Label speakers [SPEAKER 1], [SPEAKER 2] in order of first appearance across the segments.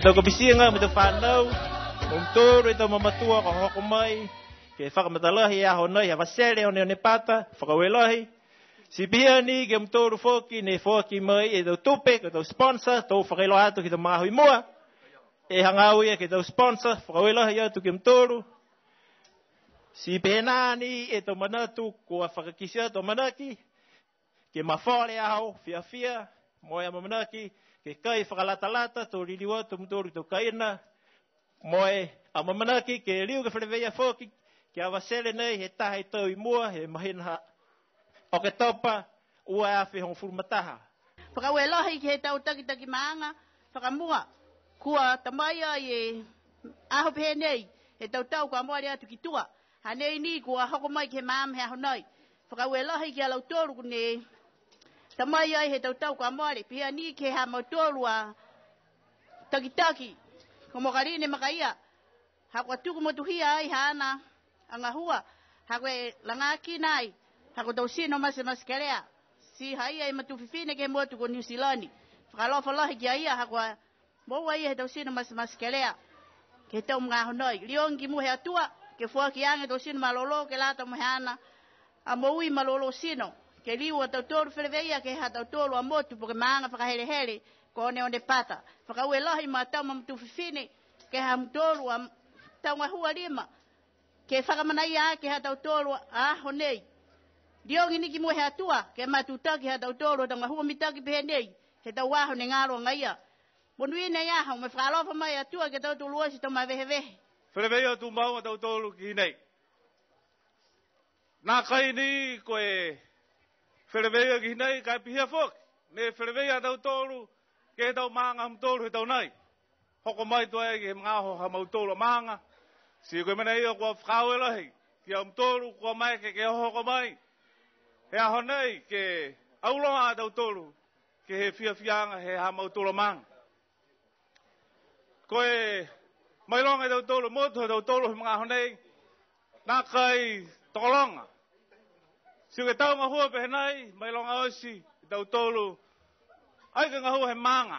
[SPEAKER 1] Tau ka bisi nga mita whanau, mong tōru e tau mamatua ka hoko mai, ke whakamata lahi a honai, a wasere honi hone pata, whakawe lahi. Si pia ni ke mong tōru whoki, ne whoki mai e tau tupe, ke tau sponsor, tau whakailo atu ki tau mahui mua. E hangau ia ke tau sponsor, whakawe lahi atu ke mong tōru. Si pēnā ni e tau manatu kua whakakisia tau manaki, ke mawhare au, fia fia, moia mamanaki, mamanaki ke kai whakalata lata, tō ririwa, tō mutoru, tō kaina, moe, a mamanaki, ke riu ke whereweia fōki, ke awa nei, he taha i tau i mua, he mahina ha, o ke topa, ua e awhi hong furumataha.
[SPEAKER 2] Whakaue lahi ki he tau taki maanga, whakamua, kua tamaia i e aho pehe nei, he tau tau kua moari atu ki tua, ni kua hoko mai ke maam he aho nei, whakaue lahi ki alau toru tamai ai he tau tau ka mare pia ni ke ha motoru a takitaki ko mo garine makaia ha ko tu ko motu hia ai hana anga hua ha ko langa ki nai ha ko tau si no mas mas kerea si hai ai motu fifine ke motu ko new zealand fralo fralo ki ai ha ko mo wai he tau si no mas mas kerea ke tau mga honoi liongi mu he atua ke fuaki ange tau si no malolo ke lata mo hana a mo ui malolo sino no ke liu a tau tōru whereweia ke ha tau tōru a motu po ke maanga whakahelehele ko one one pata. Whaka ue lahi mā tau ma mtu whiwhine ke ha mtōru a tau ngai hua lima ke whakamana ia ke ha tau tōru a aho nei. Diongi niki mua he atua ke mā tūtaki ha tau tōru a tau ngai hua mitaki pehe nei he tau waho ne ngāro ngai ia. Monu i nei aha, me whakalofa mai atua ke tau tūlua si tau mai vehe vehe.
[SPEAKER 1] Whereweia tū maunga tau tōru ki nei. Nā kai ni koe... e whereweia ki hinai kai pihia fok. Me whereweia tau tōru, ke tau maanga ham tōru he tau nai. Hoko mai tō ai e ki he mga ho hamau tōru maanga. Si koe mena ia kua whakau e lahi, ki ham tōru kua mai ke ke hoko mai. He aho nei ke auloha tau tōru, ke he fia fianga he hamau tōru maanga. Koe mai longa tau tōru, mōtu tau tōru he mga ho nei, nā kai tōkolonga. Si ke tau ngahua pe henai, mai longa osi, tau tolu. Ai ke ngahua he manga.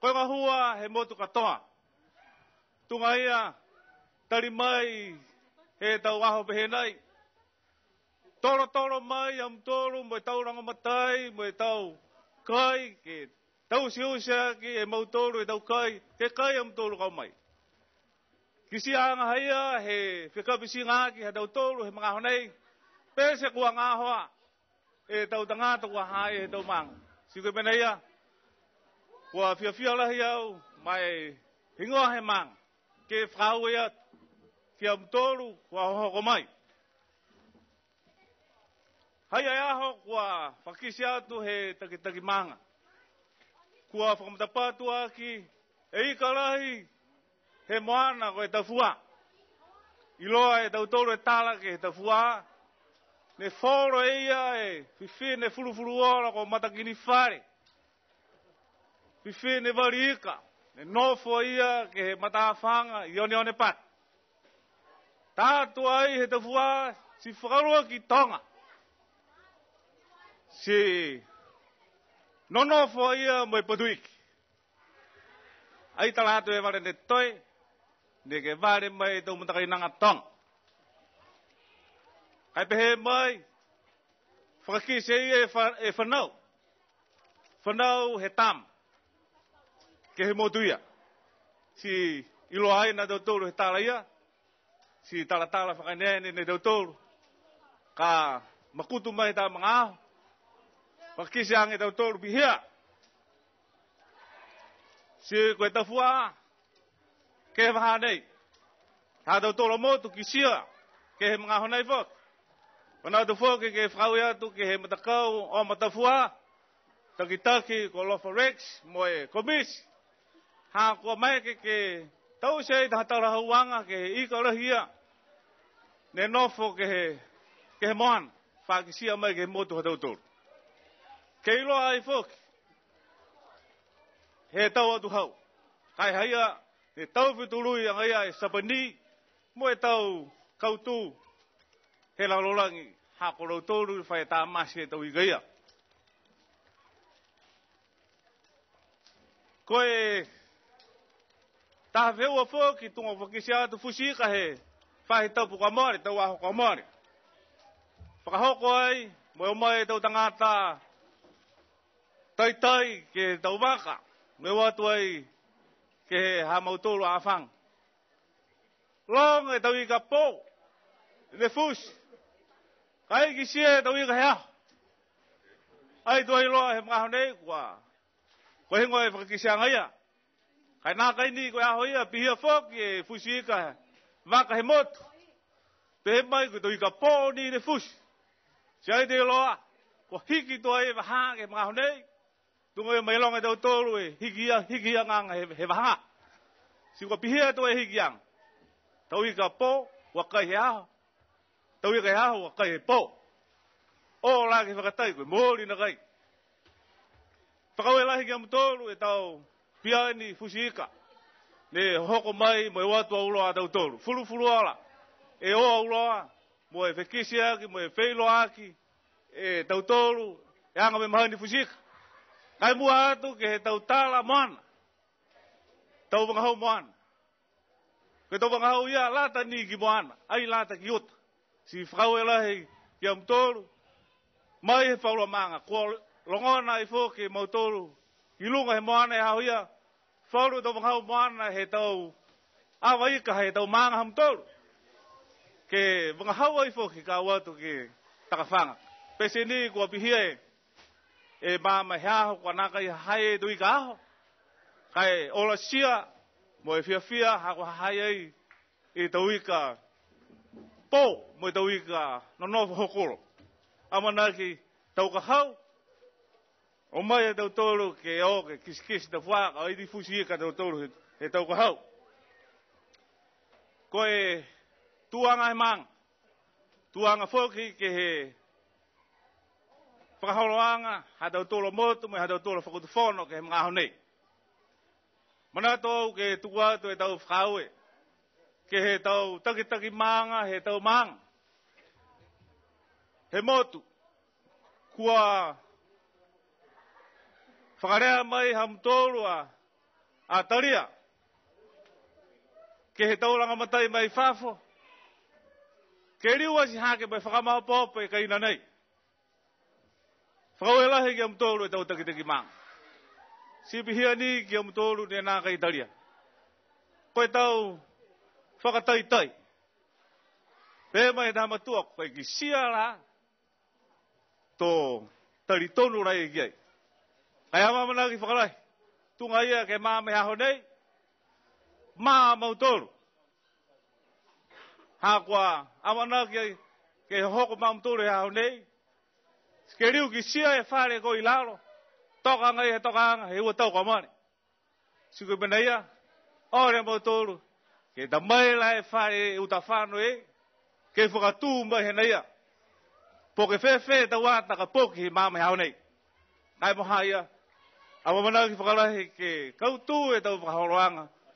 [SPEAKER 1] Koe ngahua he motu katoa. Tunga ia, tari mai, he tau aho pe henai. Toro toro mai, am toro, mai tau rango matai, mai tau kai, ke tau si usia ki e mau toro, e tau kai, he kai am toro kau mai. Kisi anga haia, he whikapisi ngā ki he tau toro, he mga honai, pese kua ngā hoa e tau tanga tau kua e tau mang. Si kui pene ia, kua fia fia lahi au mai hingoa he mang ke whau ia e fia mtoru kua hoko mai. Hai ai aho kua whakisi atu he takitaki manga. Kua whakamatapatu aki e ika lahi he moana ko tafua. Iloa e tau tolu e ke tafua. Iloa e tau tolu e tala ke tafua. ne foro e ia e fifi ne fulufulu ora ko matakini fare fifi ne varika ne nofo ia ke he matafanga ione one pat tātua ai he te tafua si whakarua ki tonga si nonofo ia moe paduiki ai talatu e vare ne toi ne ke vare mai tau mutakai nanga tonga Ai pehe mai. Whakaki se i e, e whanau. Whanau he tam. Ke he motuia. Si ilo ai na doutoro he tala ia. Si tala tala whakaneane ne doutoro. Ka makutu mai ta mga aho. Whakaki se ange doutoro bihia. Si koe tafua. Ke he maha nei. Ha doutoro motu ki sia. Ke he mga honai fok. Mana tu fua ke ke fau ya tu ke he matakau o matafua. Taki taki ko lofa rex mo e komis. Ha ko mai ke ke tau sei ta ta ra huanga ke i ko ra hia. Ne nofo ke he ke he moan. Fa ke sia mai ke motu ha tautur. Ke ilo ai fuk. He tau atu hau. Kai haia ne tau fitului angaia e sapani. Mo e tau kautu. He lorangi. Hela ha koro fai ta masi to i gaya ko ta veu a fo ki tu ngofo ki tu fushi ka he fai tau puka mori tau aho ka mori paka hoko ai moe moe tau tangata tai tai ke tau waka me watu ai ke ha mautoro a afang long e tau i ka po le fushi ไอ้กิเชียตัวอีกเหรอไอ้ตัวอีกโลเห็นมาคนเด็กว่าก็เห็นว่าไอพวกกิเชียงไงอ่ะใครน่าใครนี่ก็อาหอยอ่ะพี่เฮฟกยี่ฟุชิกันมาก็เห็นหมดเต็นไปก็ตัวอีกปอนี่เนี่ยฟุชใช่เใจเลยอ่ะก็ฮิกิตัวไอ้ห้าเห็นมาคนเด็กตัวไอ้ไม่ลองไอ้เจ้าตเลยฮิกิยังฮิกิยังงางเห็นบ้าสิ่งก็พี่เฮตัวไอ้ฮิกิยังตัวอีกปอว่าก็เห็น tau i kai hau a kai he pō. O la ki whakatai koe, mōri na kai. Whakau e lahi ki amu tōru e tau piaini fushiika. Ne hoko mai mo e watu a uloa tau tōru. Fulu fulu ala. E o a uloa, mo e whekisi aki, mo e feilo aki. E tau tōru, e anga me mahani fushiika. Kai mua atu ke he tau tala moana. Tau wangahau moana. Ke tau wangahau ia lata ni ki moana. Ai lata ki uta si frau ela he ya mtoru mai he faula manga ko longona i fo ke motoru ilunga he moana e ha hoia faulu do e ngau moana he tau a vai ka he tau manga ha mtoru ke vanga hau ai fo ke ka wa to ke takafanga pese ni ko pihie e, e ma ma ha ho ko na kai hai dui ka ho kai ola sia mo e fia fia ha ko hai ai e tau pō mo i tau i ka nonofo hokoro. Amana ki tau ka hau, o mai e tau tōru ke o ke kiskis te whāka, o i di fusi i e ka tau tōru he tau ka hau. Ko e tuanga e mang, tuanga fōki ke he whakaholoanga, ha tau tōru motu, mo i ha tau tōru whakutu whono ke he mga ahonei. Mana tōu ke tuku atu e tau whakaue, ke he tau taki taki maanga he tau maanga. He motu, kua whakarea mai ham tōrua a taria, ke he tau langa matai mai whafo, ke riu asi hake mai whakamaha pōpe ka ina nei. Whakau e lahe ki am e tau taki taki maanga. Sipi hia ni ki am tōrua nē taria. Koe tau, whakatai tai. Pē mai nā matua ko e ki siara tō taritonu rai e ki ai. Kai hama mana ki whakarai, tunga ia ke mā me haho nei, mā mautoru. Hā kua amana ki ai, ke hoko mā mautoru e haho nei, ke riu ki sia e whare ko i lalo, toka ngai he toka anga, he ua tau kamane. Siku i mena ia, ore mautoru, ke da mai la e fa e uta fa no e ke fo ka tu mai he nei po ke fe fe da wa ta ka po ki ma mai ha nei mai mo ha ia a mo mana ki fo ka la he ke ka tu e da fo ha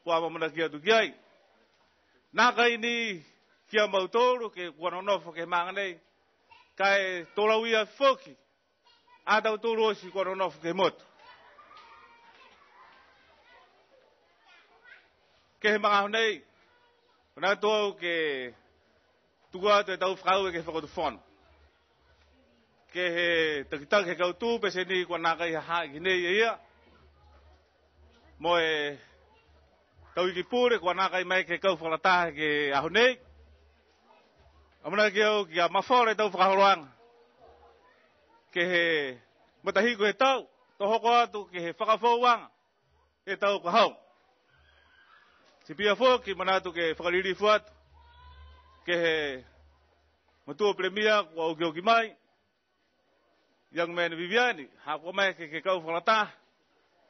[SPEAKER 1] ko a mo mana ki atu ki ai na ka ini ki a mau toru ke ko no no fo ke ma ngane ka e to la wia fo ki a da toru si ko no no fo ke moto ke he mga honei, Pana to ke tua te tau frau e ke fo fon. Ke he te kita ke ka tu pe se ko na ka ha gine nei ia. Mo e tau ki pure ko na ka mai ke ka fo la ta ke a ho nei. Amana ke o ki ma fo le tau frau loang. Ke he mata hi ko tau to ho ko tu ke he fa ka fo wang. E tau ko hau. CPFO que manato que di fuat que eh, matu premia wa ugi ugi yang men viviani hako mai ke que kau falata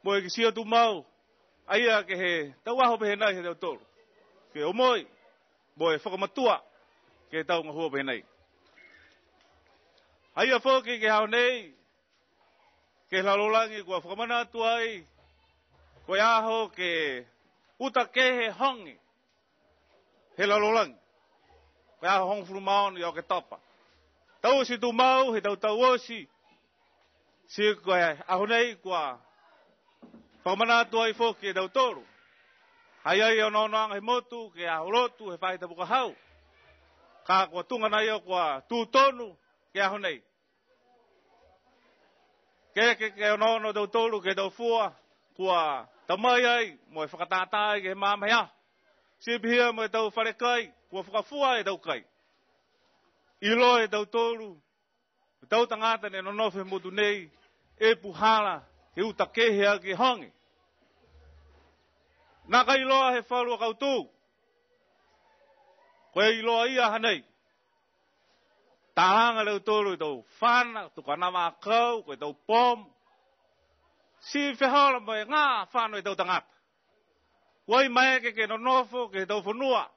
[SPEAKER 1] moi sia tu mau aia ke eh, he tawa ho behena he ke que o moi moi fakamatua ke tau ngahua behenai aia fo ke que hau nei que la lolangi kwa fakamana tuai Koyaho ke uta ke he hongi. He lalolangi. Koe aho hongi furu maoni o ke topa. Tau si tu mau, he tau tau osi. Si koe aho nei kua. Whaumana atua i fōki e tau tōru. Hai ai o nonoanga he motu, ke aho lotu, he whaita buka hau. Ka kua tunga nai o kua tū tonu, ke aho nei. Ke ke ke o nono tau tōru, ke tau fua, kua... Kua... Ta mai ai, mo e whakatātai ke he māmaya. Sip hia mo e tau wharekai, kua whakafua e tau kai. Ilo e tau tōru, e tau tangata ne nonofe motu nei, e puhala, he utakehe ake hangi. Nā ka iloa he wharua kautū. Koe iloa ia hanei. Tāhanga leo tōru i tō whāna, tō kanama kau, koe tō pomu si fehala mai e nga fano i tautanga. Wai mai ke ke nofo ke tau fonua.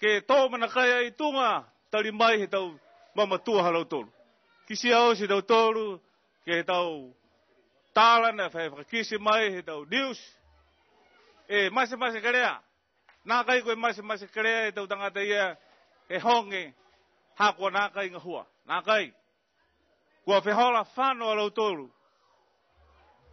[SPEAKER 1] Ke to mana kai ai tunga tali mai he tau mama tua halau tolu. Kisi au si tau tolu ke tau tala na fai kisi mai he tau dius. E masi masi kerea. Nā kai koe masi masi kerea he tau te ia e honge hakoa nā kai ngahua. Nā kai. Kua fehala fano halau tolu. Kua fehala fano halau tolu.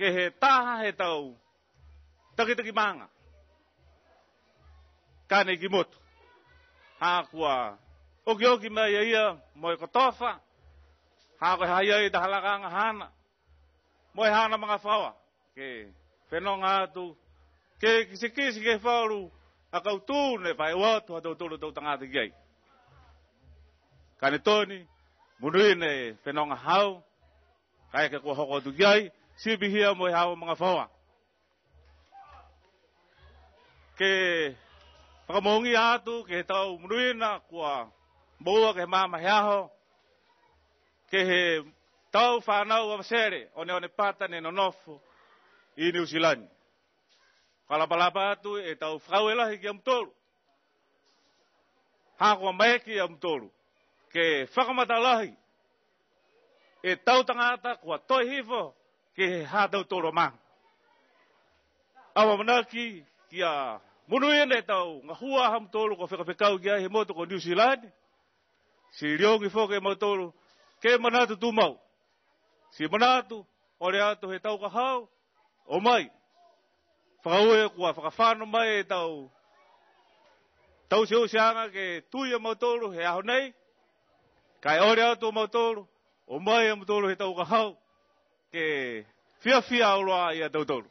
[SPEAKER 1] ke he taha he tau taki taki manga. Kane ki motu. Ha kua oki oki mai ia ia moe kotofa. Ha kua hai ai ta halakanga hana. Moe hana mga whawa. Ke whenonga atu. Ke kisi kisi ke whaoru a kautu ne whae watu hatu tulu tau tangata ki ai. Kane toni. Munuine whenonga hau. Kaya ke kua hoko atu sibi hia mo e hawa mga fawa. Ke whakamohungi atu, ke he tau mruina kua mua ke mama he aho, ke he tau whanau wa masere, one one pata ne nonofu i New Zealand. Kalapalapa atu e tau whakawela hiki amtoru. Hako maeki amtoru. Ke whakamata lahi, e tau tangata kua toi hifo, ke he hātou tōro Awa manaki ki a munu e nei tau ngahua ham tōro ko whekawhekau ki a he moto ko New Zealand. Si riongi whoke mau tōro ke manatu tumau. mau. Si manatu ore atu he tau ka hau o mai. Whakaue kua whakawhāno mai e tau. Tau se usianga ke tūia mau tōro he aho nei. Kai ore atu mau tōro o mai e mau tōro he tau ka Και φία φία ολοα οι ανταγωνισμοί.